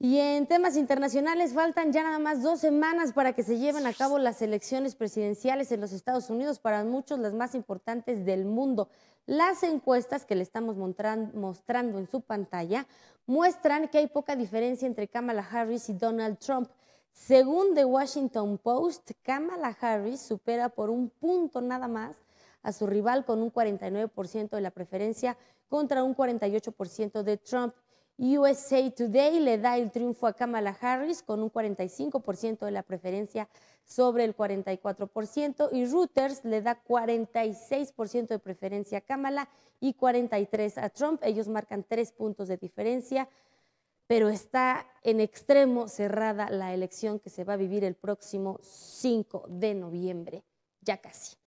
Y en temas internacionales faltan ya nada más dos semanas para que se lleven a cabo las elecciones presidenciales en los Estados Unidos, para muchos las más importantes del mundo. Las encuestas que le estamos mostrando en su pantalla muestran que hay poca diferencia entre Kamala Harris y Donald Trump. Según The Washington Post, Kamala Harris supera por un punto nada más a su rival con un 49% de la preferencia contra un 48% de Trump. USA Today le da el triunfo a Kamala Harris con un 45% de la preferencia sobre el 44% y Reuters le da 46% de preferencia a Kamala y 43% a Trump. Ellos marcan tres puntos de diferencia, pero está en extremo cerrada la elección que se va a vivir el próximo 5 de noviembre, ya casi.